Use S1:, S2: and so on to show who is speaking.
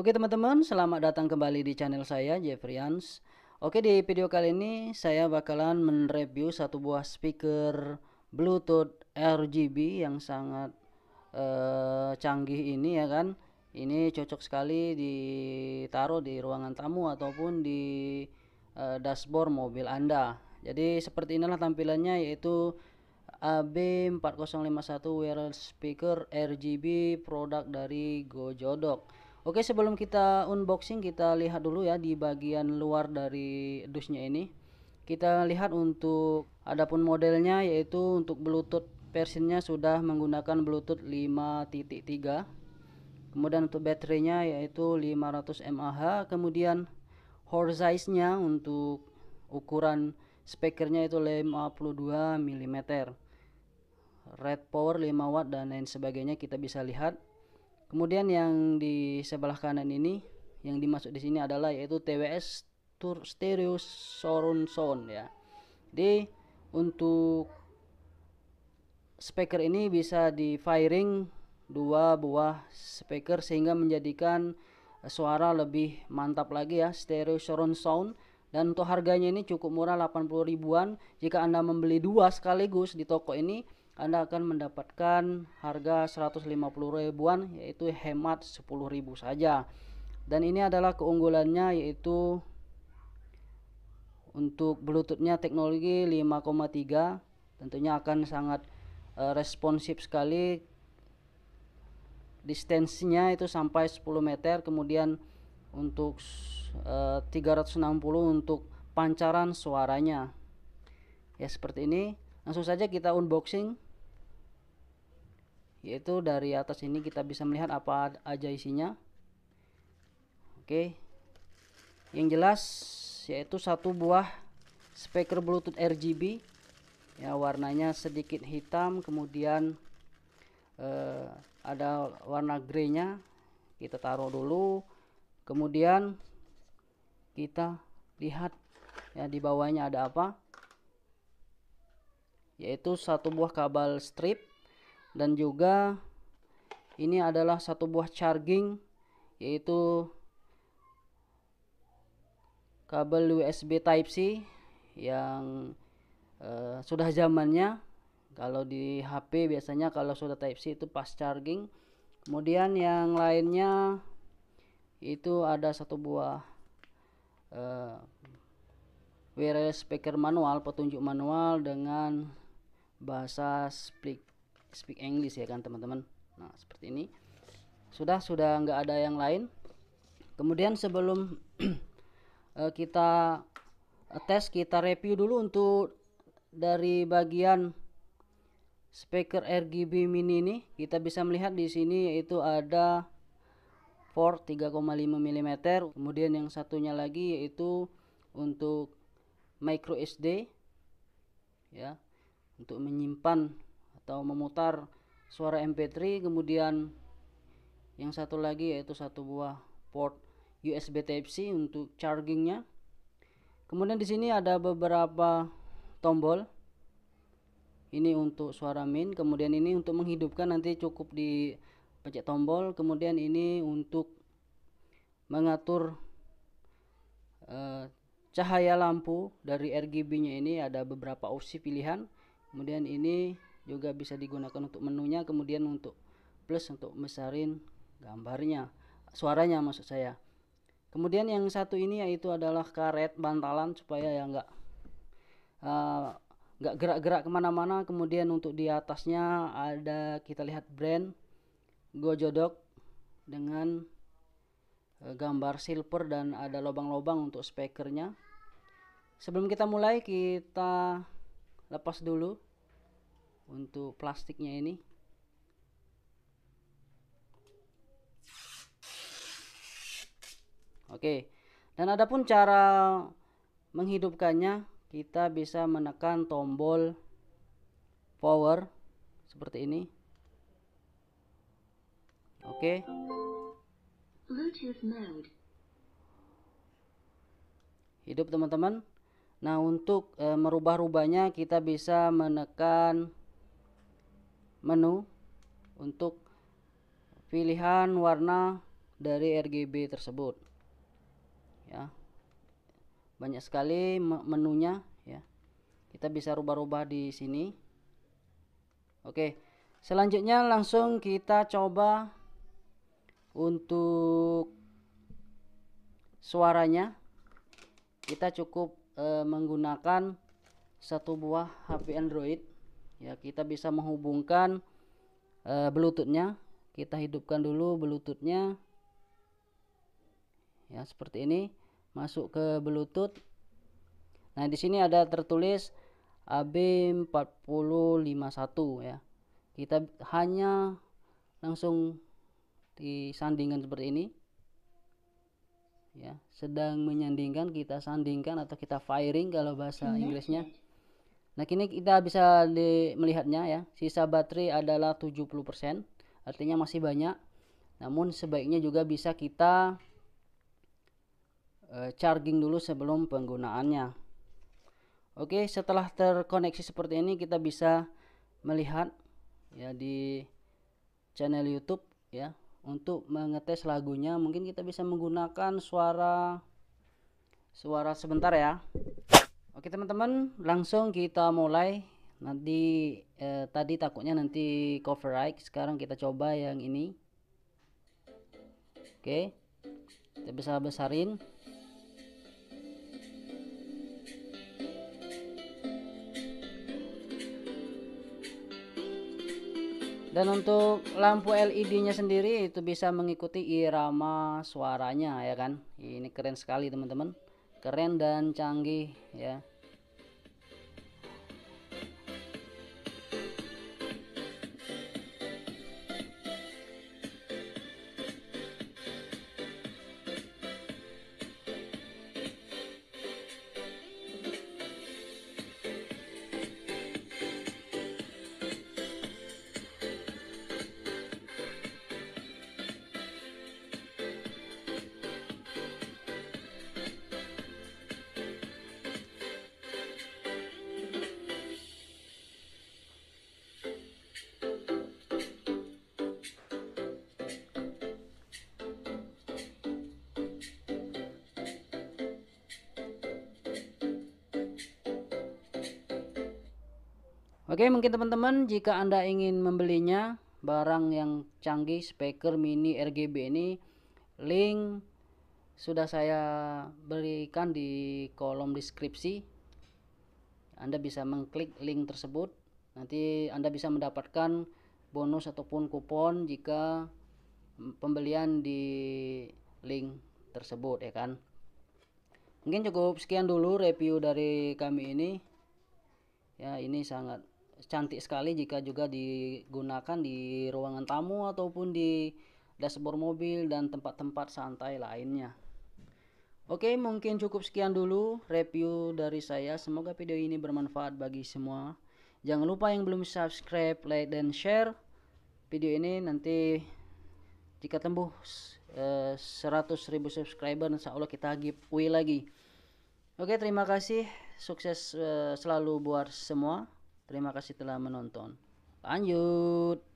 S1: Oke teman-teman, selamat datang kembali di channel saya Jeffrians. Oke di video kali ini saya bakalan mereview satu buah speaker Bluetooth RGB yang sangat eh, canggih ini ya kan. Ini cocok sekali ditaruh di ruangan tamu ataupun di eh, dashboard mobil Anda. Jadi seperti inilah tampilannya yaitu AB4051 wireless speaker RGB produk dari Gojodok Oke sebelum kita unboxing kita lihat dulu ya di bagian luar dari dusnya ini kita lihat untuk adapun modelnya yaitu untuk bluetooth versinya sudah menggunakan bluetooth 5.3 kemudian untuk baterainya yaitu 500 mAh kemudian hole size nya untuk ukuran speakernya itu 52 mm red power 5 watt dan lain sebagainya kita bisa lihat Kemudian yang di sebelah kanan ini yang dimasuk di sini adalah yaitu TWS Tour Stereo Surround Sound ya. Jadi untuk speaker ini bisa di firing dua buah speaker sehingga menjadikan eh, suara lebih mantap lagi ya stereo surround sound dan untuk harganya ini cukup murah 80 ribuan jika anda membeli dua sekaligus di toko ini anda akan mendapatkan harga 150 ribuan yaitu hemat 10 ribu saja dan ini adalah keunggulannya yaitu untuk bluetoothnya teknologi 5,3 tentunya akan sangat uh, responsif sekali distensinya itu sampai 10 meter kemudian untuk e, uh, 360 untuk pancaran suaranya ya seperti ini Langsung saja kita unboxing yaitu dari atas ini kita bisa melihat apa aja isinya. Oke. Yang jelas yaitu satu buah speaker Bluetooth RGB ya warnanya sedikit hitam kemudian eh, ada warna greynya kita taruh dulu kemudian kita lihat ya di bawahnya ada apa yaitu satu buah kabel strip dan juga ini adalah satu buah charging yaitu kabel USB Type C yang eh, sudah zamannya kalau di HP biasanya kalau sudah Type C itu pas charging kemudian yang lainnya itu ada satu buah eh, wireless speaker manual petunjuk manual dengan bahasa speak speak English ya kan teman-teman nah seperti ini sudah sudah nggak ada yang lain kemudian sebelum eh, kita eh, tes kita review dulu untuk dari bagian speaker RGB mini ini kita bisa melihat di sini yaitu ada port 3,5 mm kemudian yang satunya lagi yaitu untuk micro SD ya untuk menyimpan atau memutar suara MP3 kemudian yang satu lagi yaitu satu buah port USB Type-C untuk chargingnya kemudian di sini ada beberapa tombol ini untuk suara min kemudian ini untuk menghidupkan nanti cukup di pencet tombol kemudian ini untuk mengatur uh, cahaya lampu dari RGB nya ini ada beberapa opsi pilihan kemudian ini juga bisa digunakan untuk menunya kemudian untuk plus untuk besarin gambarnya suaranya maksud saya kemudian yang satu ini yaitu adalah karet bantalan supaya ya enggak nggak uh, gerak-gerak kemana-mana kemudian untuk di atasnya ada kita lihat brand Gojodok dengan eh, gambar silver dan ada lobang-lobang untuk spekernya. sebelum kita mulai kita lepas dulu untuk plastiknya ini Oke dan adapun cara menghidupkannya kita bisa menekan tombol power seperti ini Oke hidup teman-teman Nah, untuk e, merubah-rubahnya kita bisa menekan menu untuk pilihan warna dari RGB tersebut. Ya. Banyak sekali menunya ya. Kita bisa rubah-rubah di sini. Oke. Selanjutnya langsung kita coba untuk suaranya. Kita cukup e, menggunakan satu buah HP Android ya kita bisa menghubungkan e, bluetoothnya kita hidupkan dulu bluetoothnya ya seperti ini masuk ke bluetooth nah di sini ada tertulis AB4051 ya kita hanya langsung disandingkan seperti ini ya sedang menyandingkan kita sandingkan atau kita firing kalau bahasa hmm. Inggrisnya nah kini kita bisa di, melihatnya ya sisa baterai adalah 70% artinya masih banyak namun sebaiknya juga bisa kita uh, charging dulu sebelum penggunaannya oke setelah terkoneksi seperti ini kita bisa melihat ya di channel YouTube ya untuk mengetes lagunya mungkin kita bisa menggunakan suara suara sebentar ya oke teman-teman langsung kita mulai nanti eh, tadi takutnya nanti cover copyright sekarang kita coba yang ini oke kita bisa besarin dan untuk lampu LED-nya sendiri itu bisa mengikuti irama suaranya ya kan ini keren sekali teman-teman keren dan canggih ya Oke, mungkin teman-teman jika Anda ingin membelinya barang yang canggih speaker mini RGB ini link sudah saya berikan di kolom deskripsi. Anda bisa mengklik link tersebut. Nanti Anda bisa mendapatkan bonus ataupun kupon jika pembelian di link tersebut ya kan. Mungkin cukup sekian dulu review dari kami ini. Ya, ini sangat cantik sekali jika juga digunakan di ruangan tamu ataupun di dashboard mobil dan tempat-tempat santai lainnya. Oke, mungkin cukup sekian dulu review dari saya. Semoga video ini bermanfaat bagi semua. Jangan lupa yang belum subscribe, like, dan share video ini nanti jika tembus eh, 100.000 subscriber insya Allah kita giveaway lagi. Oke, terima kasih. Sukses eh, selalu buat semua. Terima kasih telah menonton. Lanjut.